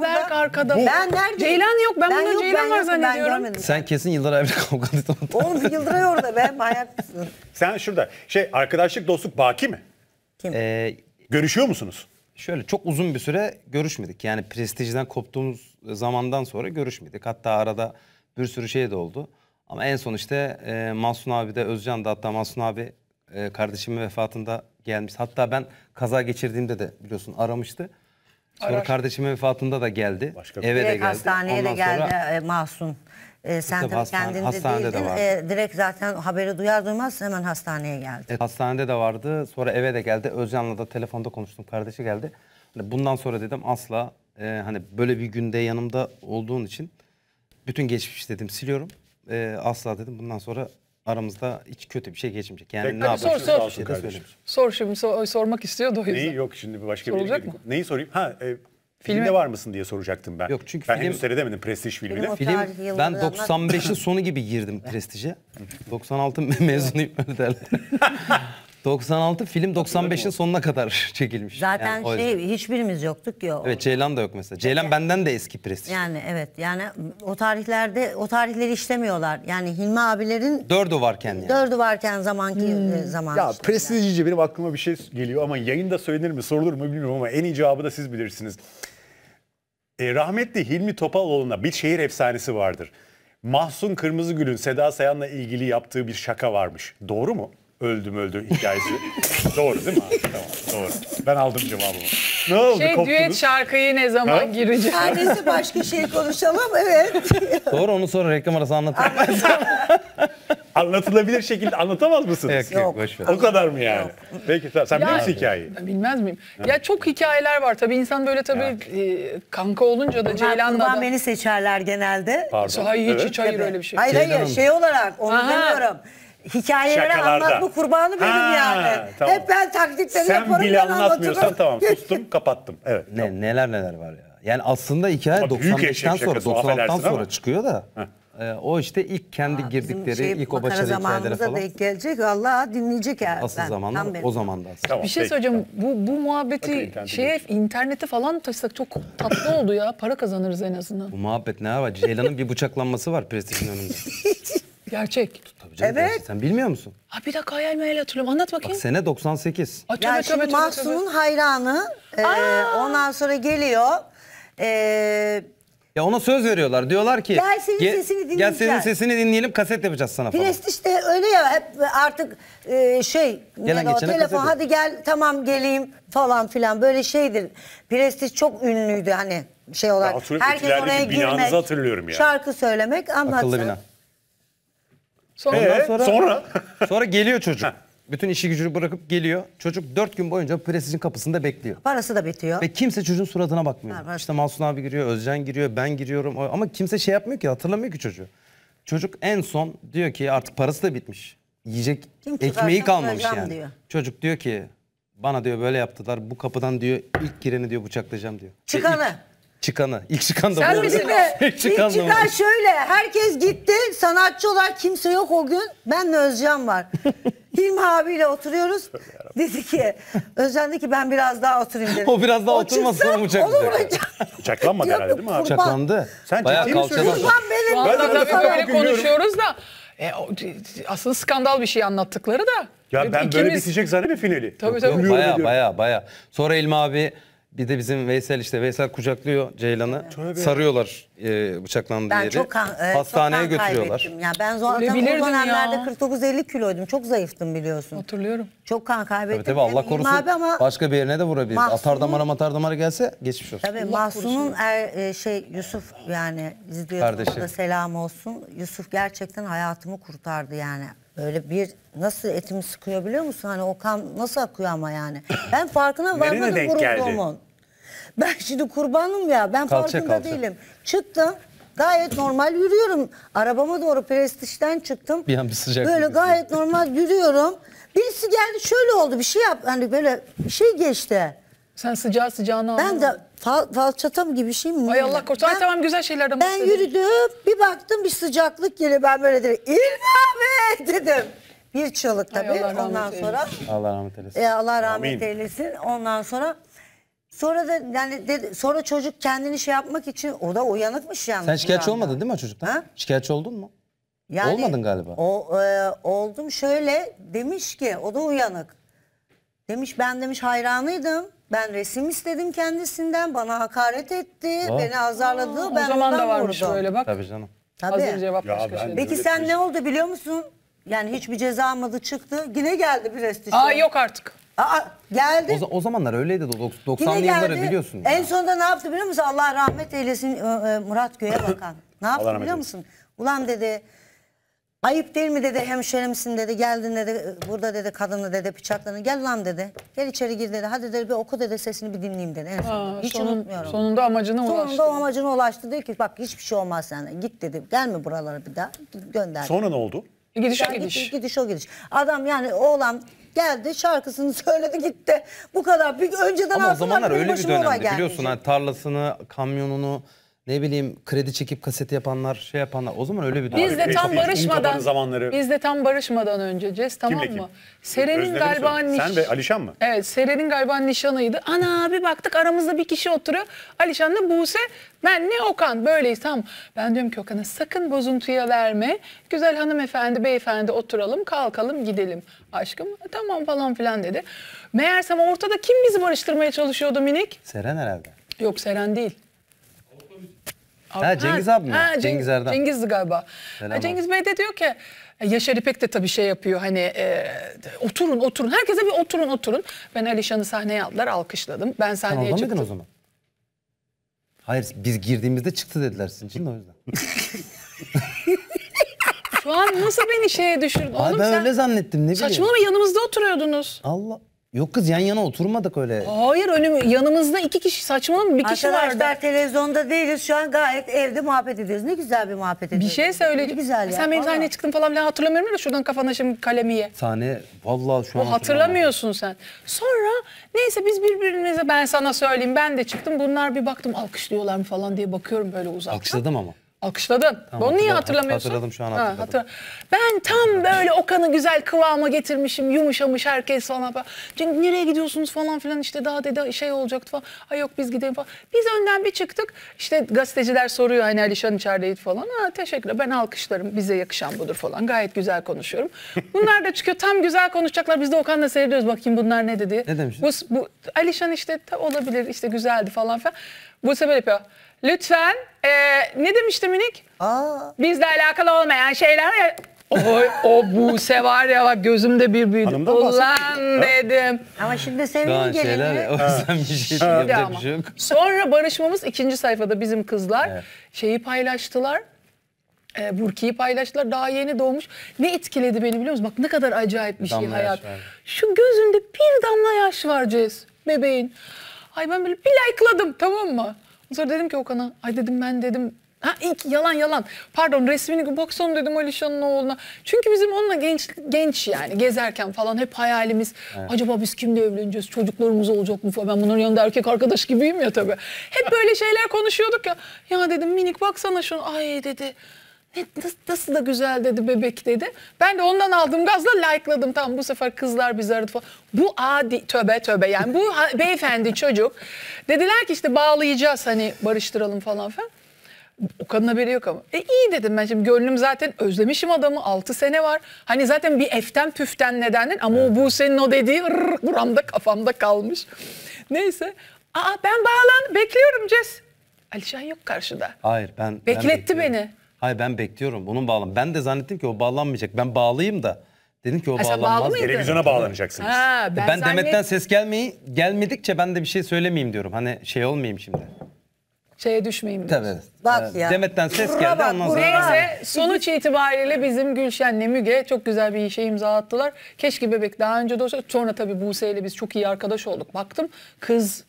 Berk arkada. Ben nerede? Ceylan yok. Ben, ben bunda yok, Ceylan ben var yokum, zannediyorum. Ben Sen kesin Yıldır abiyle kavga ettin. Oğlum Yıldıray orada be. Manyak Sen şurada. Şey arkadaşlık dostluk baki mi? Kim? Ee, Görüşüyor musunuz? Şöyle çok uzun bir süre görüşmedik. Yani prestijden koptuğumuz zamandan sonra görüşmedik. Hatta arada bir sürü şey de oldu. Ama en son işte e, Mahsun abi de Özcan da hatta Mahsun abi e, kardeşimin vefatında gelmiş. Hatta ben kaza geçirdiğimde de biliyorsun aramıştı. Sonra Araş... kardeşimin vefatında da geldi. Başka eve de geldi. hastaneye Ondan de geldi sonra... e, Mahsun. E, sen tabii hastane, kendinde hastanede değildin. De e, direkt zaten haberi duyar duymaz hemen hastaneye geldi. Evet, hastanede de vardı. Sonra eve de geldi. Özcan'la da telefonda konuştum. Kardeşi geldi. Hani bundan sonra dedim asla e, hani böyle bir günde yanımda olduğun için bütün geçmiş dedim siliyorum. E, asla dedim bundan sonra aramızda hiç kötü bir şey geçmeyecek. Yani Tek ne yapacağız? Sor sor. Şey sor şimdi sor, sormak istiyordu o yüzden. Neyi? Yok şimdi bir başka bir yere Neyi sorayım? Ha e, Filmde Filmi... var mısın diye soracaktım ben. Yok çünkü ben film... henüz seyredemedim Prestij filmini. Film, film ben 95'in sonu gibi girdim Prestij'e. 96 mezunuyum öyle derler. 96 film 95'in sonuna kadar çekilmiş. Zaten Yani şey hiçbirimiz yoktuk ya. Evet Ceylan da yok mesela. Ceylan benden de eski prestij. Yani evet yani o tarihlerde o tarihleri işlemiyorlar. Yani Hilmi abilerin Dördü varken yani. dördü varken zamanki hmm. e, zaman. Ya işte. prestij iyice benim aklıma bir şey geliyor ama yayında söylenir mi sorulur mu bilmiyorum ama en iyi cevabı da siz bilirsiniz. E, rahmetli Hilmi Topaloğlu'na bir şehir efsanesi vardır. Mahsun Kırmızıgül'ün Seda Sayan'la ilgili yaptığı bir şaka varmış. Doğru mu? öldüm öldüm hikayesi. Doğru değil mi? Tamam doğru. Ben aldım cevabımı. Ne oldu Şey koptunuz? düet şarkıyı ne zaman ha? gireceğiz? Annesi başka şey konuşalım evet. doğru onu sonra reklam arası anlatırım. Anlatılabilir şekilde anlatamaz mısınız? Yok yok O kadar mı yani? Yok. Peki sen ya, bilir misin hikayeyi? Bilmez miyim? Ha. Ya çok hikayeler var tabii insan böyle tabii e, kanka olunca da Ceylan'la da. beni seçerler genelde. Pardon. Hayır hiç, evet. hiç hayır öyle bir şey. Hayır hayır şey olarak onu Aha. demiyorum hikayelere anlatma kurbanı benim ha, yani. Tamam. Hep ben taklitleri Sen yaparım. Sen bile anlatmıyorsan tamam sustum kapattım. Evet, ne, tamam. Neler neler var ya. Yani aslında hikaye Ama 95'ten sonra 96'dan sonra ama. çıkıyor da. E, o işte ilk kendi Aa, girdikleri şey, ilk o başarı hikayeleri falan. denk gelecek valla dinleyecek yani. Asıl zamanda o zamanda Tamam, bir şey söyleyeceğim tamam. bu, bu muhabbeti Bakın, şeye internete falan taşısak çok tatlı oldu ya para kazanırız en azından. Bu muhabbet ne var Ceylan'ın bir bıçaklanması var prestijin önünde. Gerçek. Cenk Evet. Sen bilmiyor musun? Ha bir dakika hayal meyal hatırlıyorum. Anlat Bak bakayım. sene 98. Ay, tövbe, Yani şimdi Mahsun'un hayranı e, ondan sonra geliyor. E, Ya ona söz veriyorlar. Diyorlar ki Gel senin sesini dinleyelim. Gel senin sesini dinleyelim kaset yapacağız sana falan. Prest işte öyle ya hep artık e, şey Gelen o, telefon kaset hadi gel tamam geleyim falan filan böyle şeydir. Prestij çok ünlüydü hani şey olarak. hatırlıyorum, Herkes ilerideki oraya binanızı girmek, hatırlıyorum ya. şarkı söylemek ama Akıllı bina. Sonra, ee, sonra, sonra? sonra geliyor çocuk. Bütün işi gücünü bırakıp geliyor. Çocuk dört gün boyunca prestijin kapısında bekliyor. Parası da bitiyor. Ve kimse çocuğun suratına bakmıyor. Ha, işte Masum abi giriyor, Özcan giriyor, ben giriyorum. Ama kimse şey yapmıyor ki, hatırlamıyor ki çocuğu. Çocuk en son diyor ki artık parası da bitmiş. Yiyecek Kim ekmeği kalmamış yani. Diyor. Çocuk diyor ki bana diyor böyle yaptılar. Bu kapıdan diyor ilk gireni diyor bıçaklayacağım diyor. Çıkanı. Çıkanı. İlk çıkan da Sen bu. bizim İlk çıkan da çıkan şöyle herkes gitti sanatçılar kimse yok o gün benle Özcan var. Hilmi abiyle oturuyoruz. Dedi ki Özcan dedi ki ben biraz daha oturayım dedi. O biraz daha oturmasın çıksa, onu bıçaklayacak. onu bıçaklayacak. Bıçaklanmadı herhalde değil mi abi? Kurban. Çaklandı. Sen Bayağı ciddi mi kalçadan. söylüyorsun? Kurban benim. Şu Ben de anda ben zaten böyle gülüyorum. konuşuyoruz da e, o- aslında skandal bir şey anlattıkları da. Ya ben böyle İkimiz- bitecek zannediyorum finali. Tabii tabii. Yok, Gülüyorum baya ediyorum. baya baya. Sonra Elma abi bir de bizim Veysel işte Veysel kucaklıyor Ceylan'ı. Sarıyorlar e, bıçaklandığı Ben yeri. çok kan, e, Hastaneye çok kan götürüyorlar. Ya ben zaten o Ölebilirdin 49-50 kiloydum. Çok zayıftım biliyorsun. Hatırlıyorum. Çok kan kaybettim. Tabii tabii Allah korusun ama başka bir yerine de vurabilir. Mahsun'un- Atar damara atar damara gelse geçmiş olsun. Tabii Mahsun'un er, e, şey Yusuf yani izliyorsun da selam olsun. Yusuf gerçekten hayatımı kurtardı yani. Böyle bir nasıl etimi sıkıyor biliyor musun? Hani o kan nasıl akıyor ama yani. Ben farkına varmadım denk vurulduğumun. Ben şimdi kurbanım ya. Ben kalça, farkında kalça. değilim. Çıktım. Gayet normal yürüyorum. Arabama doğru prestijden çıktım. Bir an bir sıcak. Böyle bir gayet bir normal yürüyorum. Birisi geldi şöyle oldu bir şey yap. Hani böyle şey geçti. Sen sıcağı sıcağına Ben de fal, falçatam gibi şey mi? Ay Allah korusun. tamam güzel şeylerden bahsedelim. Ben yürüdüm bir baktım bir sıcaklık geliyor. Ben böyle dedim İlmi dedim. Bir çığlık tabii. Allah Ondan sonra Allah rahmet eylesin. E, Allah rahmet eylesin. Ondan sonra Sonra da yani dedi, sonra çocuk kendini şey yapmak için o da uyanıkmış yani. Sen şikayetçi olmadın değil mi çocuktan? Ha? Şikayetçi oldun mu? Yani, Olmadın galiba. O, e, oldum şöyle demiş ki o da uyanık. Demiş ben demiş hayranıydım. Ben resim istedim kendisinden. Bana hakaret etti. Aa. Oh. Beni azarladı. Aa, ben o zaman da varmış vurdum. böyle bak. Tabii canım. Tabii. Hazır cevap ya başka şey. Peki sen ne oldu biliyor musun? Yani hiçbir ceza almadı çıktı. Yine geldi bir resti. Aa yok artık. Aa, geldi. O, o zamanlar öyleydi 90'lı yılları biliyorsun. En ya. sonunda ne yaptı biliyor musun? Allah rahmet eylesin Murat Göğe bakan. Ne yaptı biliyor musun? Ulan dedi ayıp değil mi dedi hemşerimsin dedi geldin dedi burada dedi kadını dedi bıçakladın gel lan dedi. Gel içeri gir dedi hadi dedi bir oku dedi sesini bir dinleyeyim dedi. En sonunda. Aa, Hiç sonun- unutmuyorum. Sonunda amacına ulaştı. Sonunda o amacına ulaştı. Dedi ki bak hiçbir şey olmaz yani. Git dedi. Gelme buralara bir daha. Gönder. Sonra ne oldu? E, gidiş o gidiş. Gidiş o gidiş. Adam yani oğlan Geldi şarkısını söyledi gitti. Bu kadar. Bir, önceden Ama o zamanlar öyle bir dönemdi biliyorsun. Hani tarlasını, kamyonunu ne bileyim kredi çekip kaseti yapanlar, şey yapanlar. O zaman öyle bir durum. Biz de tam barışmadan zamanları... biz de tam barışmadan önce Cez tamam kim? mı? Seren'in galiba söyle. niş... Sen ve Alişan mı? Evet, Seren'in galiba nişanıydı. Ana abi baktık aramızda bir kişi oturuyor. Alişan Alişan'la Buse, ben ne Okan böyleyiz tam. Ben diyorum ki Okan'a sakın bozuntuya verme. Güzel hanımefendi, beyefendi oturalım, kalkalım, gidelim. Aşkım e, tamam falan filan dedi. Meğersem ortada kim bizi barıştırmaya çalışıyordu minik? Seren herhalde. Yok Seren değil. Abi, ha Cengiz ha, abi mi? Ha, Cengiz, Cengiz Erdem. Cengiz'di galiba. Ha Cengiz Bey de diyor ki e, Yaşar İpek de tabii şey yapıyor hani e, oturun oturun herkese bir oturun oturun. Ben Alişan'ı sahneye aldılar alkışladım. Ben sahneye Sen çıktım. o zaman? Hayır biz girdiğimizde çıktı dediler sizin için de o yüzden. Şu an nasıl beni şeye düşürdün? Oğlum, ben sen öyle zannettim ne bileyim. Saçmalama yanımızda oturuyordunuz. Allah. Yok kız yan yana oturmadık öyle. Hayır önüm yanımızda iki kişi saçmalama bir kişi Arkadaşlar, vardı. Arkadaşlar televizyonda değiliz şu an gayet evde muhabbet ediyoruz. Ne güzel bir muhabbet ediyoruz. Bir şey söyle. güzel e ya. Sen benim sahneye çıktın falan bile hatırlamıyorum da şuradan kafana şimdi kalemi ye. Sahne valla şu an o hatırlamıyorsun sen. Sonra neyse biz birbirimize ben sana söyleyeyim ben de çıktım. Bunlar bir baktım alkışlıyorlar mı falan diye bakıyorum böyle uzaktan. Alkışladım ama. Alkışladın. Tamam, Onu niye hatırlamıyorsun? Hatırladım şu an hatırladım. Ha, hatırladım. Ben tam böyle Okan'ı güzel kıvama getirmişim. Yumuşamış herkes falan. Çünkü nereye gidiyorsunuz falan filan işte daha dedi şey olacaktı falan. Ay yok biz gidelim falan. Biz önden bir çıktık. İşte gazeteciler soruyor hani Alişan içerideydi falan. Ha teşekkürler ben alkışlarım bize yakışan budur falan. Gayet güzel konuşuyorum. Bunlar da çıkıyor tam güzel konuşacaklar. Biz de Okan'la seyrediyoruz bakayım bunlar ne dedi. Ne demişsin? Bu, bu Alişan işte olabilir işte güzeldi falan filan. Bu sefer yapıyor. Lütfen. Ee, ne demişti Minik? Aa. Bizle alakalı olmayan şeyler. Oy, o Buse var ya bak gözümde bir büyüdü. Hanımdan Ulan dedim. Ama şimdi Daha sevgili şeyler o yüzden bir şey yapacak şey yok. Sonra barışmamız ikinci sayfada bizim kızlar Evet. şeyi paylaştılar. E, Burki'yi paylaştılar. Daha yeni doğmuş. Ne etkiledi beni biliyor musun? Bak ne kadar acayip bir şey Damla yaş hayat. Şu gözünde bir damla yaş var Cez. Bebeğin. Ay ben böyle bir like'ladım tamam mı? Sonra dedim ki Okan'a ay dedim ben dedim Ha ilk yalan yalan. Pardon resmini bak son dedim Alişan'ın oğluna. Çünkü bizim onunla genç genç yani gezerken falan hep hayalimiz. Evet. Acaba biz kimle evleneceğiz? Çocuklarımız olacak mı falan. Ben bunların yanında erkek arkadaş gibiyim ya tabii. Hep böyle şeyler konuşuyorduk ya. Ya dedim minik baksana şunu. Ay dedi. Ne, nasıl, nasıl da güzel dedi bebek dedi. Ben de ondan aldım gazla like'ladım. Tam bu sefer kızlar bizi aradı falan. Bu adi töbe töbe yani bu beyefendi çocuk. Dediler ki işte bağlayacağız hani barıştıralım falan falan O kadın haberi yok ama. E iyi dedim ben şimdi gönlüm zaten özlemişim adamı 6 sene var. Hani zaten bir eften püften nedenden ama evet. o bu senin o dediği rrr, buramda kafamda kalmış. Neyse. Aa ben bağlan bekliyorum Ces. Alişan yok karşıda. Hayır ben... Bekletti ben beni. Hayır ben bekliyorum. Bunun bağlam. Ben de zannettim ki o bağlanmayacak. Ben bağlıyım da. Dedim ki o Ha, sen bağlı bağlanmaz. Televizyona bağlanacaksınız. Ha, ben, e Ben, zannet- Demet'ten ses gelmeyi gelmedikçe ben de bir şey söylemeyeyim diyorum. Hani şey olmayayım şimdi. şeye düşmeyeyim. diyor. Tabii. Bak ya. Demet'ten ses geldi bak, ondan buraya sonra. Neyse sonuç itibariyle bizim Gülşen, Nemüge çok güzel bir işe imza attılar. Keşke bebek daha önce doğsa. Sonra tabii Buse ile biz çok iyi arkadaş olduk. Baktım kız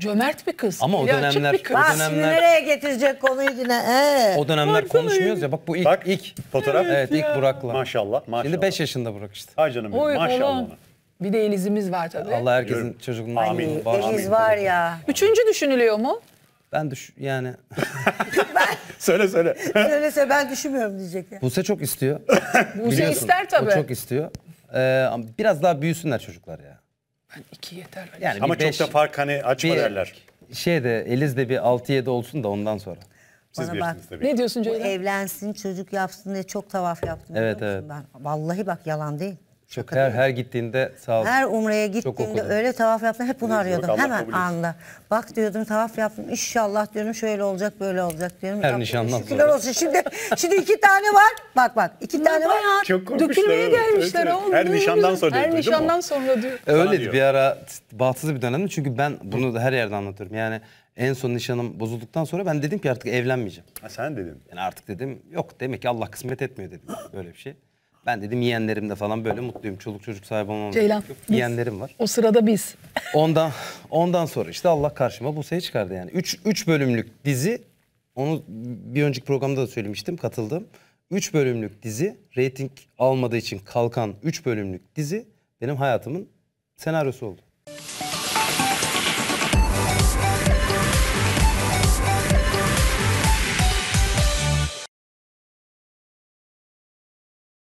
Cömert bir kız. Ama o eli açık dönemler, bir kız. Bak şimdi dönemler- nereye getirecek konuyu yine? He. O dönemler konuşmuyoruz ya. Bak bu ilk Bak, ilk. fotoğraf. Evet ilk Burak'la. Maşallah, maşallah. Şimdi 5 yaşında Burak işte. Ay canım benim, Oy, maşallah. oğlum. Bir de Eliz'imiz var tabii. Allah herkesin Yürü. çocukluğunu Ay, Amin. var ya. Üçüncü düşünülüyor mu? Ben düş yani Ben. Söyle söyle. Söylese ben düşünmüyorum diyecek ya. Buse çok istiyor. Buse Biliyorsun, ister tabii. O çok istiyor. Ee, biraz daha büyüsünler çocuklar ya. Ben hani iki yeter. Yani Ama çok da fark hani açma bir, derler. Şey de Eliz de bir 6-7 olsun da ondan sonra. Siz Bana bilirsiniz tabii. Ne diyorsun Ceyda? Evlensin, çocuk yapsın diye çok tavaf yaptım. Evet evet. Ben. Vallahi bak yalan değil. Şaka her, her gittiğinde sağ ol. Her umreye gittiğimde öyle tavaf yaptım. Hep bunu arıyordum. Hemen anında. Bak diyordum tavaf yaptım. inşallah diyorum şöyle olacak böyle olacak diyorum. Her nişandan Şükürler olsun. Şimdi, şimdi iki tane var. Bak bak iki Bunlar tane var. Çok korkmuşlar. Dökülmeye gelmişler evet, oğlum. Her nişandan sonra Her nişandan sonra diyor. E, Öyleydi bir ara bahtsız bir dönemdi. Çünkü ben bunu da her yerde anlatıyorum. Yani en son nişanım bozulduktan sonra ben dedim ki artık evlenmeyeceğim. Ha sen dedin. Yani artık dedim yok demek ki Allah kısmet etmiyor dedim. Böyle bir şey. Ben dedim yeğenlerimle falan böyle mutluyum. Çoluk çocuk sahibi olmam. Ceylan. Biz, yeğenlerim var. O sırada biz. ondan ondan sonra işte Allah karşıma bu Buse'yi çıkardı yani. 3 3 bölümlük dizi. Onu bir önceki programda da söylemiştim, katıldım. 3 bölümlük dizi, rating almadığı için kalkan 3 bölümlük dizi benim hayatımın senaryosu oldu.